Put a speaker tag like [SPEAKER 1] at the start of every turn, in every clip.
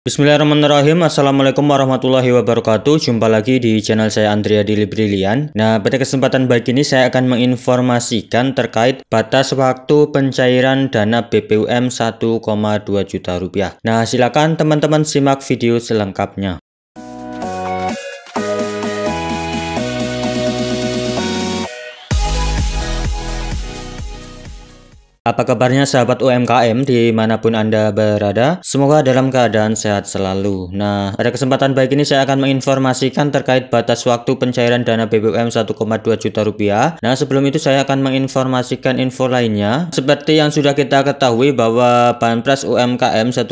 [SPEAKER 1] Bismillahirrahmanirrahim Assalamualaikum warahmatullahi wabarakatuh Jumpa lagi di channel saya Andrea Dili Brilian Nah pada kesempatan baik ini saya akan menginformasikan terkait batas waktu pencairan dana BPUM 1,2 juta rupiah Nah silakan teman-teman simak video selengkapnya Apa kabarnya sahabat UMKM dimanapun Anda berada? Semoga dalam keadaan sehat selalu. Nah, pada kesempatan baik ini saya akan menginformasikan terkait batas waktu pencairan dana BBM 1,2 juta rupiah. Nah, sebelum itu saya akan menginformasikan info lainnya. Seperti yang sudah kita ketahui bahwa Banpres UMKM 1,2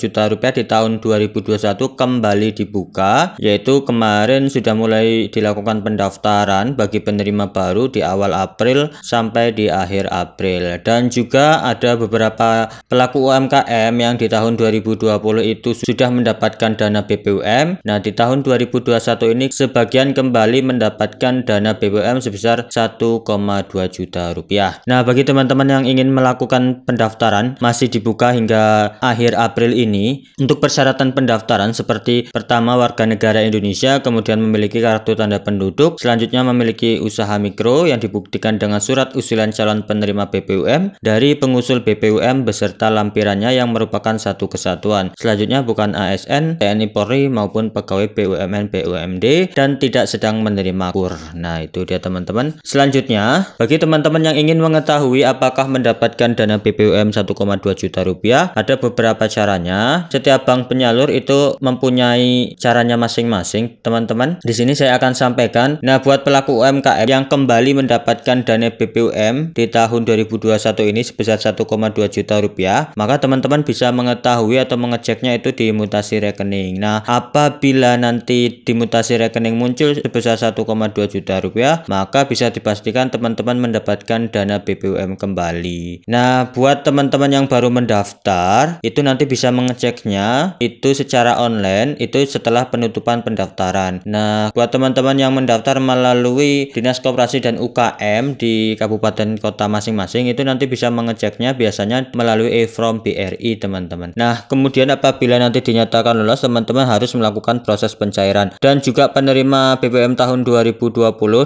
[SPEAKER 1] juta rupiah di tahun 2021 kembali dibuka, yaitu kemarin sudah mulai dilakukan pendaftaran bagi penerima baru di awal April sampai di akhir April. Dan juga ada beberapa pelaku UMKM yang di tahun 2020 itu sudah mendapatkan dana BPUM. Nah, di tahun 2021 ini sebagian kembali mendapatkan dana BPUM sebesar 1,2 juta rupiah. Nah, bagi teman-teman yang ingin melakukan pendaftaran masih dibuka hingga akhir April ini. Untuk persyaratan pendaftaran seperti pertama warga negara Indonesia, kemudian memiliki kartu tanda penduduk, selanjutnya memiliki usaha mikro yang dibuktikan dengan surat usulan calon penerima BPUM, dari pengusul BPUM beserta lampirannya yang merupakan satu kesatuan. Selanjutnya bukan ASN, TNI Polri maupun pegawai BUMN BUMD dan tidak sedang menerima kur. Nah, itu dia teman-teman. Selanjutnya, bagi teman-teman yang ingin mengetahui apakah mendapatkan dana BPUM 1,2 juta rupiah, ada beberapa caranya. Setiap bank penyalur itu mempunyai caranya masing-masing, teman-teman. Di sini saya akan sampaikan. Nah, buat pelaku UMKM yang kembali mendapatkan dana BPUM di tahun 2021 satu ini sebesar 1,2 juta rupiah, maka teman-teman bisa mengetahui atau mengeceknya itu di mutasi rekening. Nah, apabila nanti di mutasi rekening muncul sebesar 1,2 juta rupiah, maka bisa dipastikan teman-teman mendapatkan dana BPUM kembali. Nah, buat teman-teman yang baru mendaftar, itu nanti bisa mengeceknya itu secara online itu setelah penutupan pendaftaran. Nah, buat teman-teman yang mendaftar melalui Dinas Koperasi dan UKM di kabupaten kota masing-masing itu nanti bisa mengeceknya biasanya melalui e from BRI teman-teman. Nah kemudian apabila nanti dinyatakan lolos teman-teman harus melakukan proses pencairan dan juga penerima BBM tahun 2020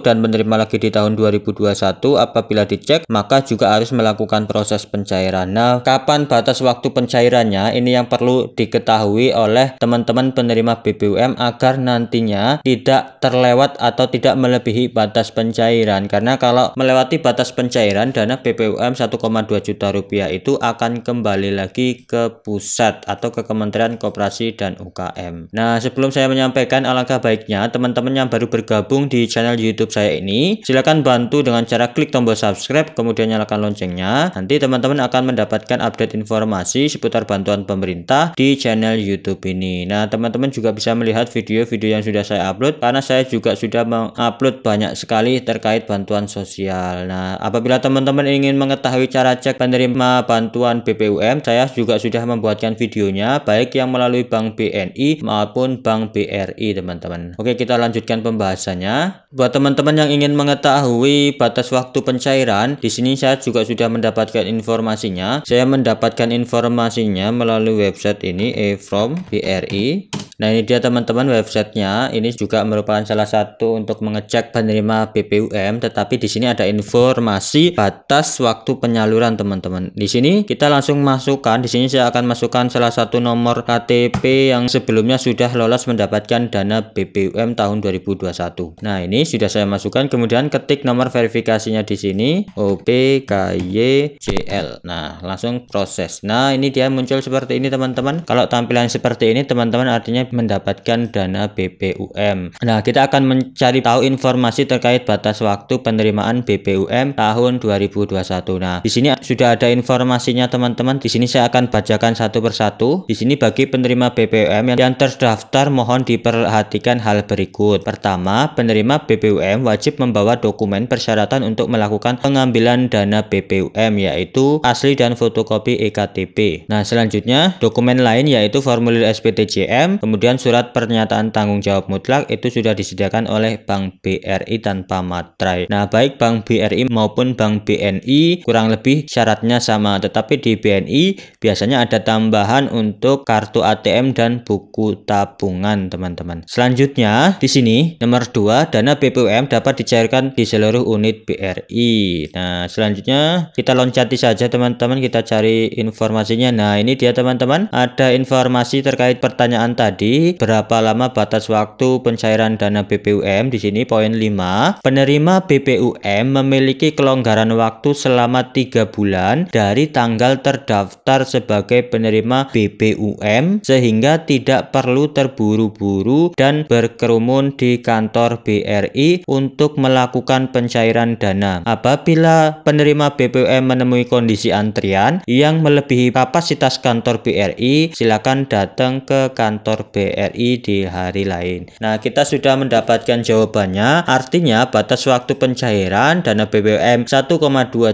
[SPEAKER 1] dan menerima lagi di tahun 2021 apabila dicek maka juga harus melakukan proses pencairan. Nah kapan batas waktu pencairannya ini yang perlu diketahui oleh teman-teman penerima BBM agar nantinya tidak terlewat atau tidak melebihi batas pencairan karena kalau melewati batas pencairan dana bbm 1 1,2 juta rupiah itu akan kembali lagi ke pusat atau ke Kementerian Koperasi dan UKM. Nah, sebelum saya menyampaikan alangkah baiknya teman-teman yang baru bergabung di channel YouTube saya ini, silakan bantu dengan cara klik tombol subscribe kemudian nyalakan loncengnya. Nanti teman-teman akan mendapatkan update informasi seputar bantuan pemerintah di channel YouTube ini. Nah, teman-teman juga bisa melihat video-video yang sudah saya upload karena saya juga sudah mengupload banyak sekali terkait bantuan sosial. Nah, apabila teman-teman ingin mengetahui melalui cara cek penerima bantuan BPUM, saya juga sudah membuatkan videonya, baik yang melalui Bank BNI maupun Bank BRI, teman-teman. Oke, kita lanjutkan pembahasannya. Buat teman-teman yang ingin mengetahui batas waktu pencairan, di sini saya juga sudah mendapatkan informasinya. Saya mendapatkan informasinya melalui website ini, e-from BRI. Nah ini dia teman-teman websitenya. Ini juga merupakan salah satu untuk mengecek penerima BPUM. Tetapi di sini ada informasi batas waktu penyaluran teman-teman. Di sini kita langsung masukkan. Di sini saya akan masukkan salah satu nomor KTP yang sebelumnya sudah lolos mendapatkan dana BPUM tahun 2021. Nah ini sudah saya masukkan. Kemudian ketik nomor verifikasinya di sini OPKYJL. Nah langsung proses. Nah ini dia muncul seperti ini teman-teman. Kalau tampilan seperti ini teman-teman artinya terkait mendapatkan dana BPUM. Nah, kita akan mencari tahu informasi terkait batas waktu penerimaan BPUM tahun 2021. Nah, di sini sudah ada informasinya teman-teman. Di sini saya akan bacakan satu persatu. Di sini bagi penerima BPUM yang, terdaftar mohon diperhatikan hal berikut. Pertama, penerima BPUM wajib membawa dokumen persyaratan untuk melakukan pengambilan dana BPUM yaitu asli dan fotokopi EKTP. Nah, selanjutnya dokumen lain yaitu formulir SPTJM, Kemudian surat pernyataan tanggung jawab mutlak itu sudah disediakan oleh Bank BRI tanpa materai. Nah, baik Bank BRI maupun Bank BNI kurang lebih syaratnya sama, tetapi di BNI biasanya ada tambahan untuk kartu ATM dan buku tabungan, teman-teman. Selanjutnya, di sini nomor 2, dana BPUM dapat dicairkan di seluruh unit BRI. Nah, selanjutnya kita loncati saja teman-teman, kita cari informasinya. Nah, ini dia teman-teman, ada informasi terkait pertanyaan tadi tadi berapa lama batas waktu pencairan dana BPUM di sini poin 5 penerima BPUM memiliki kelonggaran waktu selama tiga bulan dari tanggal terdaftar sebagai penerima BPUM sehingga tidak perlu terburu-buru dan berkerumun di kantor BRI untuk melakukan pencairan dana apabila penerima BPUM menemui kondisi antrian yang melebihi kapasitas kantor BRI silakan datang ke kantor BRI di hari lain. Nah, kita sudah mendapatkan jawabannya. Artinya batas waktu pencairan dana BBM 1,2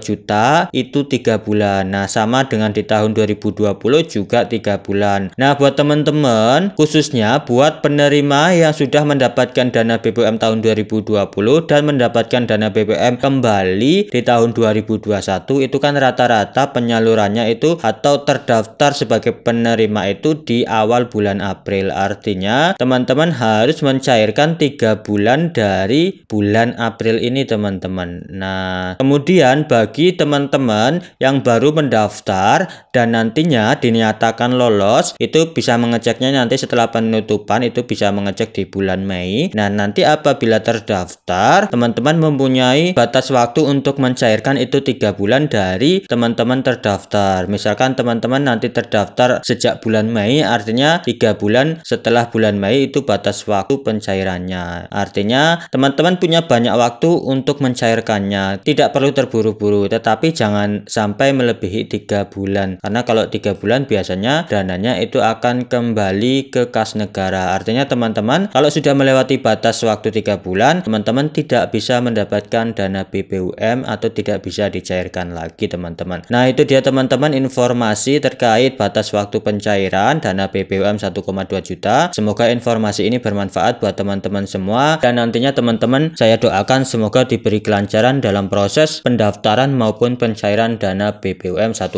[SPEAKER 1] juta itu tiga bulan. Nah, sama dengan di tahun 2020 juga tiga bulan. Nah, buat teman-teman, khususnya buat penerima yang sudah mendapatkan dana BBM tahun 2020 dan mendapatkan dana BBM kembali di tahun 2021 itu kan rata-rata penyalurannya itu atau terdaftar sebagai penerima itu di awal bulan April artinya teman-teman harus mencairkan tiga bulan dari bulan April ini teman-teman nah kemudian bagi teman-teman yang baru mendaftar dan nantinya dinyatakan lolos itu bisa mengeceknya nanti setelah penutupan itu bisa mengecek di bulan Mei nah nanti apabila terdaftar teman-teman mempunyai batas waktu untuk mencairkan itu tiga bulan dari teman-teman terdaftar misalkan teman-teman nanti terdaftar sejak bulan Mei artinya tiga bulan setelah bulan Mei itu batas waktu pencairannya. Artinya teman-teman punya banyak waktu untuk mencairkannya. Tidak perlu terburu-buru tetapi jangan sampai melebihi tiga bulan. Karena kalau tiga bulan biasanya dananya itu akan kembali ke kas negara. Artinya teman-teman kalau sudah melewati batas waktu tiga bulan teman-teman tidak bisa mendapatkan dana BPUM atau tidak bisa dicairkan lagi teman-teman. Nah itu dia teman-teman informasi terkait batas waktu pencairan dana BPUM 1,2 juta juta. Semoga informasi ini bermanfaat buat teman-teman semua dan nantinya teman-teman saya doakan semoga diberi kelancaran dalam proses pendaftaran maupun pencairan dana BBM 1,2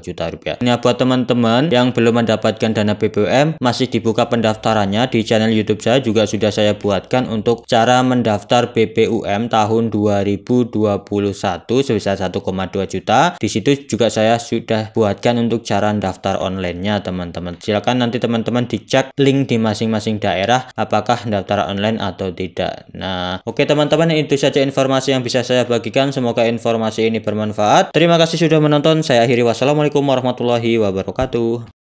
[SPEAKER 1] juta rupiah. Nah buat teman-teman yang belum mendapatkan dana BBM masih dibuka pendaftarannya di channel YouTube saya juga sudah saya buatkan untuk cara mendaftar BBM tahun 2021 sebesar 1,2 juta. Di situ juga saya sudah buatkan untuk cara daftar online-nya teman-teman. Silakan nanti teman-teman dicek link di masing-masing daerah apakah daftar online atau tidak. Nah, oke teman-teman itu saja informasi yang bisa saya bagikan. Semoga informasi ini bermanfaat. Terima kasih sudah menonton. Saya akhiri wassalamualaikum warahmatullahi wabarakatuh.